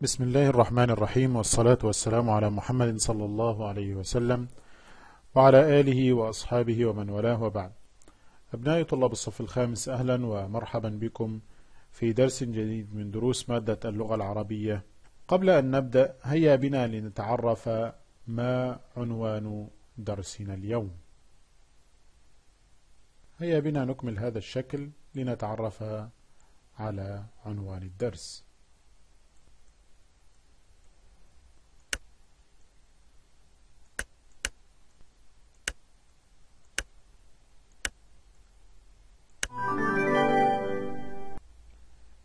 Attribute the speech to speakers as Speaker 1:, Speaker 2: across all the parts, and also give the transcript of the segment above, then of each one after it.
Speaker 1: بسم الله الرحمن الرحيم والصلاة والسلام على محمد صلى الله عليه وسلم وعلى آله وأصحابه ومن والاه وبعد أبنائي طلاب الصف الخامس أهلا ومرحبا بكم في درس جديد من دروس مادة اللغة العربية قبل أن نبدأ هيا بنا لنتعرف ما عنوان درسنا اليوم هيا بنا نكمل هذا الشكل لنتعرف على عنوان الدرس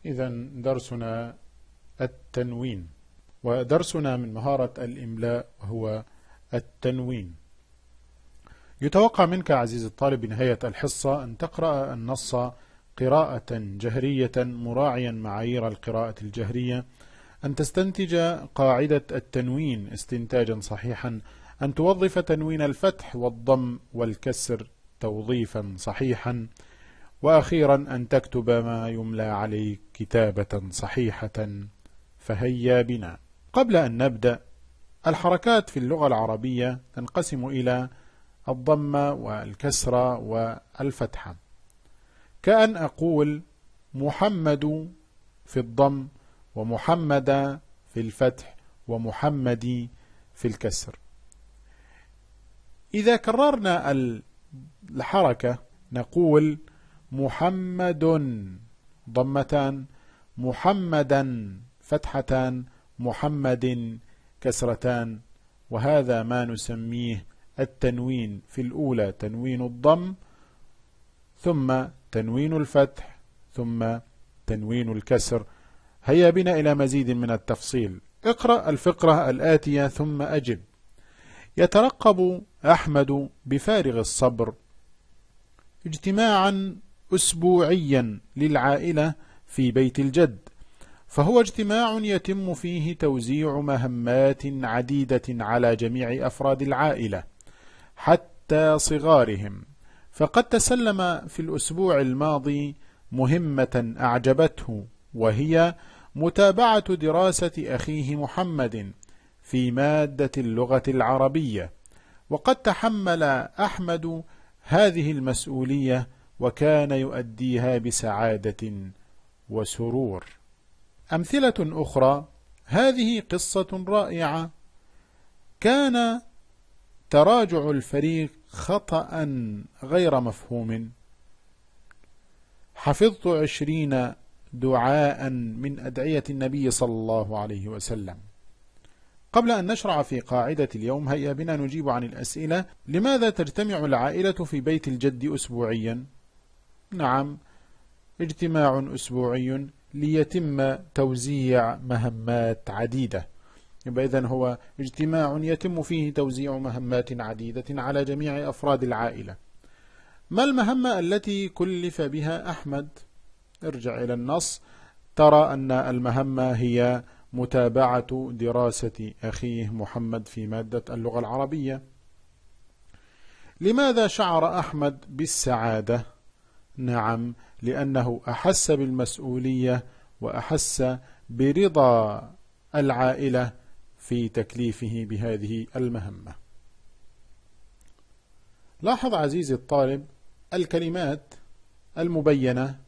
Speaker 1: إذا درسنا التنوين ودرسنا من مهارة الإملاء هو التنوين يتوقع منك عزيزي الطالب بنهاية الحصة أن تقرأ النص قراءة جهرية مراعيا معايير القراءة الجهرية أن تستنتج قاعدة التنوين استنتاجا صحيحا أن توظف تنوين الفتح والضم والكسر توظيفا صحيحا وأخيرا أن تكتب ما يملى عليك كتابة صحيحة فهيا بنا قبل أن نبدأ الحركات في اللغة العربية تنقسم إلى الضمة والكسرة والفتحة كأن أقول محمد في الضم ومحمد في الفتح ومحمدي في الكسر إذا كررنا الحركة نقول محمد ضمتان محمدا فتحتان محمد كسرتان وهذا ما نسميه التنوين في الأولى تنوين الضم ثم تنوين الفتح ثم تنوين الكسر هيا بنا إلى مزيد من التفصيل اقرأ الفقرة الآتية ثم أجب يترقب أحمد بفارغ الصبر اجتماعا أسبوعيا للعائلة في بيت الجد فهو اجتماع يتم فيه توزيع مهمات عديدة على جميع أفراد العائلة حتى صغارهم فقد تسلم في الأسبوع الماضي مهمة أعجبته وهي متابعة دراسة أخيه محمد في مادة اللغة العربية وقد تحمل أحمد هذه المسؤولية وكان يؤديها بسعادة وسرور أمثلة أخرى هذه قصة رائعة كان تراجع الفريق خطأ غير مفهوم حفظت عشرين دعاء من أدعية النبي صلى الله عليه وسلم قبل أن نشرع في قاعدة اليوم هيا بنا نجيب عن الأسئلة لماذا تجتمع العائلة في بيت الجد أسبوعيا؟ نعم اجتماع أسبوعي ليتم توزيع مهمات عديدة يبقى إذن هو اجتماع يتم فيه توزيع مهمات عديدة على جميع أفراد العائلة ما المهمة التي كلف بها أحمد؟ ارجع إلى النص ترى أن المهمة هي متابعة دراسة أخيه محمد في مادة اللغة العربية لماذا شعر أحمد بالسعادة؟ نعم لأنه أحس بالمسؤولية وأحس برضا العائلة في تكليفه بهذه المهمة. لاحظ عزيزي الطالب الكلمات المبينة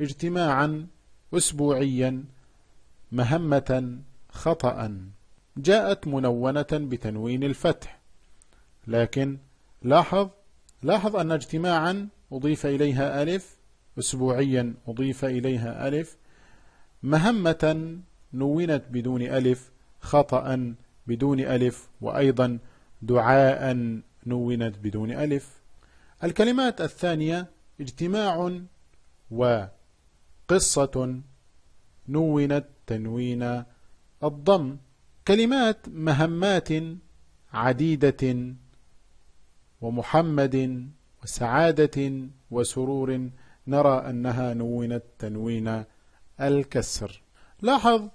Speaker 1: اجتماعا أسبوعيا مهمة خطأ جاءت منونة بتنوين الفتح لكن لاحظ لاحظ أن اجتماعا أضيف إليها ألف أسبوعيا أضيف إليها ألف مهمة نونت بدون ألف خطأ بدون ألف وأيضا دعاء نونت بدون ألف الكلمات الثانية اجتماع وقصة نونت تنوين الضم كلمات مهمات عديدة ومحمد وسعادة وسرور نرى أنها نونت تنوين الكسر لاحظ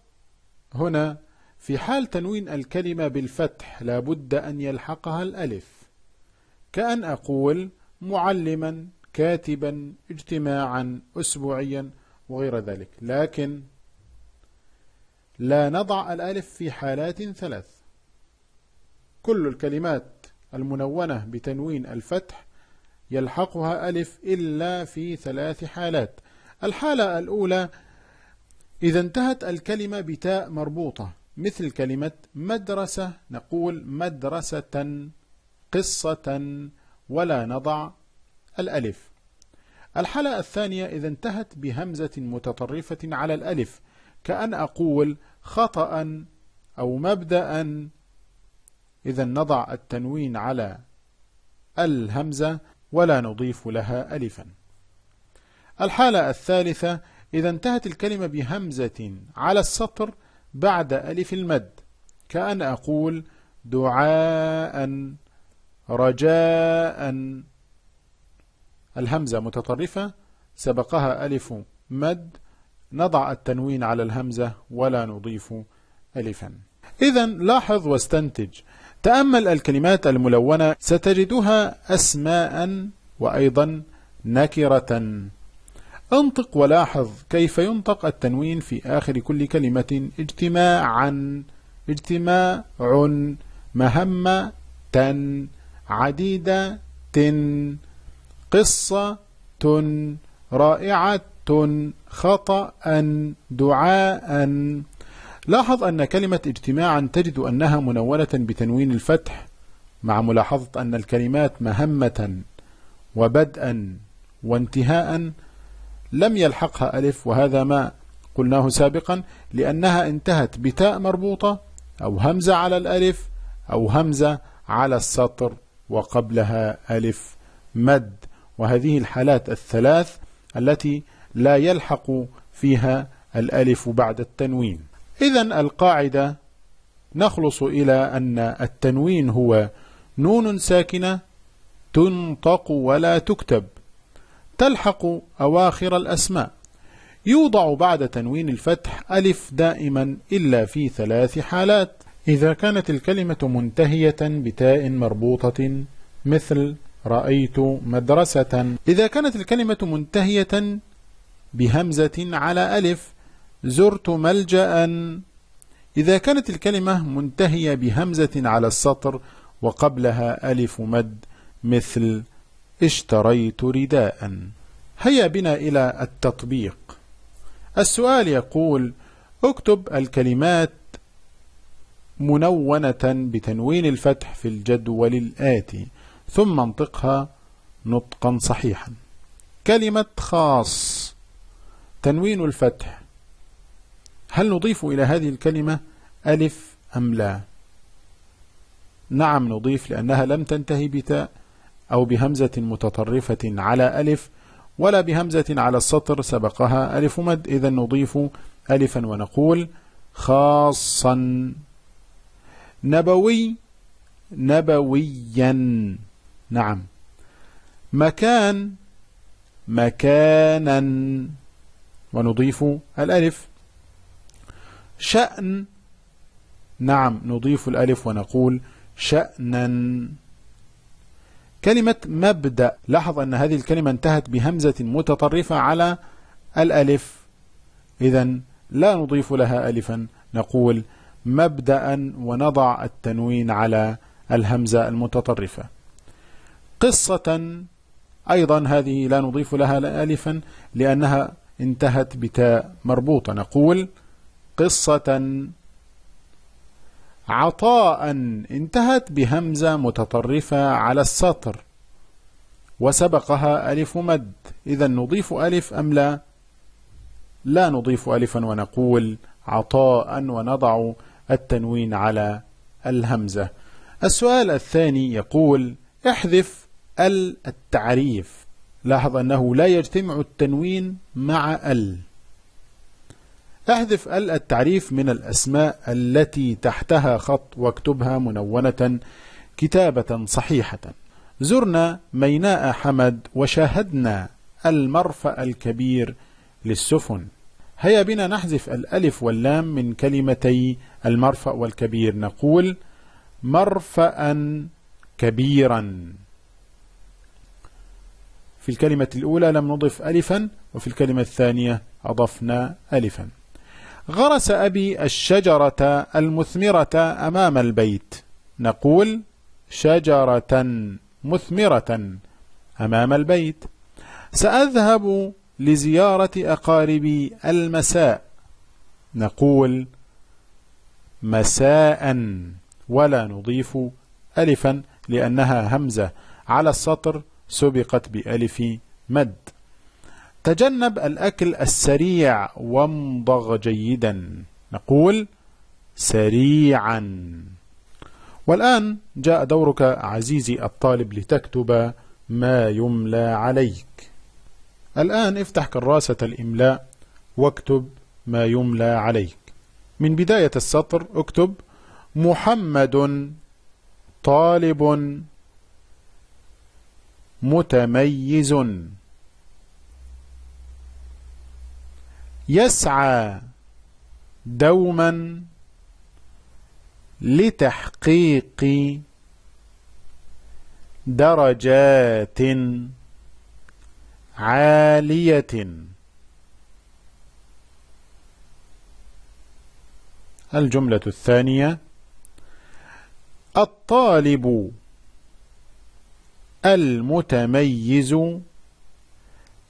Speaker 1: هنا في حال تنوين الكلمة بالفتح لابد أن يلحقها الألف كأن أقول معلما كاتبا اجتماعا أسبوعيا وغير ذلك لكن لا نضع الألف في حالات ثلاث كل الكلمات المنونة بتنوين الفتح يلحقها ألف إلا في ثلاث حالات الحالة الأولى إذا انتهت الكلمة بتاء مربوطة مثل كلمة مدرسة نقول مدرسة قصة ولا نضع الألف الحالة الثانية إذا انتهت بهمزة متطرفة على الألف كأن أقول خطأ أو مبدأ إذا نضع التنوين على الهمزة ولا نضيف لها ألفا الحالة الثالثة إذا انتهت الكلمة بهمزة على السطر بعد ألف المد كأن أقول دعاء رجاء الهمزة متطرفة سبقها ألف مد نضع التنوين على الهمزة ولا نضيف ألفا إذا لاحظ واستنتج تأمل الكلمات الملونة ستجدها أسماء وأيضا نكرة انطق ولاحظ كيف ينطق التنوين في آخر كل كلمة اجتماعا اجتماع مهمة تن عديدة تن قصة تن رائعة خطأ دعاء لاحظ أن كلمة اجتماعا تجد أنها منونة بتنوين الفتح مع ملاحظة أن الكلمات مهمة وبدءا وانتهاء لم يلحقها ألف وهذا ما قلناه سابقا لأنها انتهت بتاء مربوطة أو همزة على الألف أو همزة على السطر وقبلها ألف مد وهذه الحالات الثلاث التي لا يلحق فيها الألف بعد التنوين إذا القاعدة نخلص إلى أن التنوين هو نون ساكنة تنطق ولا تكتب تلحق أواخر الأسماء يوضع بعد تنوين الفتح ألف دائما إلا في ثلاث حالات إذا كانت الكلمة منتهية بتاء مربوطة مثل رأيت مدرسة إذا كانت الكلمة منتهية بهمزة على ألف زرت ملجأ إذا كانت الكلمة منتهية بهمزة على السطر وقبلها ألف مد مثل اشتريت رداء هيا بنا إلى التطبيق السؤال يقول اكتب الكلمات منونة بتنوين الفتح في الجدول الآتي ثم انطقها نطقا صحيحا كلمة خاص تنوين الفتح هل نضيف إلى هذه الكلمة ألف أم لا نعم نضيف لأنها لم تنتهي بتاء أو بهمزة متطرفة على ألف ولا بهمزة على السطر سبقها ألف مد إذا نضيف ألفا ونقول خاصا نبوي نبويا نعم مكان مكانا ونضيف الألف شأن نعم نضيف الألف ونقول شأنا كلمة مبدأ لاحظ أن هذه الكلمة انتهت بهمزة متطرفة على الألف إذا لا نضيف لها ألفا نقول مبدأ ونضع التنوين على الهمزة المتطرفة قصة أيضا هذه لا نضيف لها ألفا لأنها انتهت بتاء مربوطة نقول قصة عطاء انتهت بهمزة متطرفة على السطر وسبقها ألف مد إذا نضيف ألف أم لا لا نضيف ألفا ونقول عطاء ونضع التنوين على الهمزة السؤال الثاني يقول احذف ال التعريف لاحظ أنه لا يجتمع التنوين مع ال احذف ال التعريف من الأسماء التي تحتها خط واكتبها منونة كتابة صحيحة زرنا ميناء حمد وشاهدنا المرفأ الكبير للسفن هيا بنا نحذف الألف واللام من كلمتي المرفأ والكبير نقول مرفأ كبيرا في الكلمة الأولى لم نضف ألفا وفي الكلمة الثانية أضفنا ألفا غرس أبي الشجرة المثمرة أمام البيت نقول شجرة مثمرة أمام البيت سأذهب لزيارة أقاربي المساء نقول مساء ولا نضيف ألفا لأنها همزة على السطر سبقت بألف مد تجنب الأكل السريع وامضغ جيدا نقول سريعا والآن جاء دورك عزيزي الطالب لتكتب ما يملى عليك الآن افتح كراسة الإملاء واكتب ما يملى عليك من بداية السطر اكتب محمد طالب متميز يسعى دوما لتحقيق درجات عالية الجملة الثانية الطالب المتميز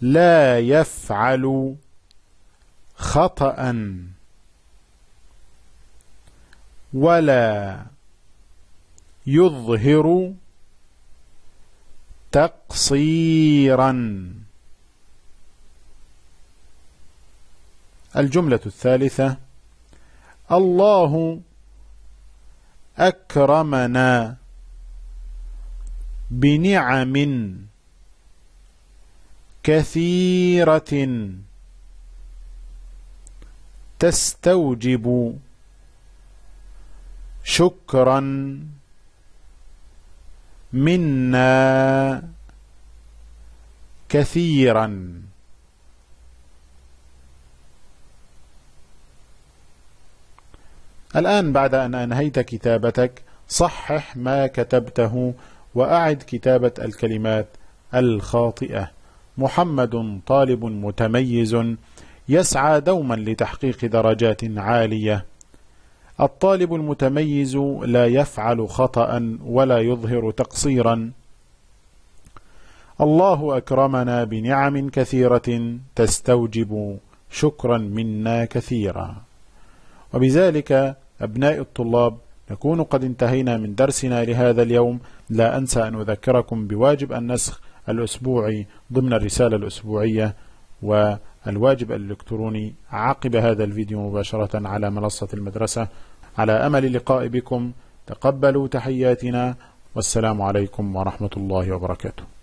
Speaker 1: لا يفعل خطأ ولا يظهر تقصيرا الجملة الثالثة الله أكرمنا بنعم كثيرة تستوجب شكرا منا كثيرا الآن بعد أن أنهيت كتابتك صحح ما كتبته وأعد كتابة الكلمات الخاطئة محمد طالب متميز يسعى دوما لتحقيق درجات عالية الطالب المتميز لا يفعل خطأ ولا يظهر تقصيرا الله أكرمنا بنعم كثيرة تستوجب شكرا منا كثيرا وبذلك أبناء الطلاب نكون قد انتهينا من درسنا لهذا اليوم لا أنسى أن أذكركم بواجب النسخ الأسبوعي ضمن الرسالة الأسبوعية والواجب الإلكتروني عقب هذا الفيديو مباشرة على منصة المدرسة على أمل اللقاء بكم تقبلوا تحياتنا والسلام عليكم ورحمة الله وبركاته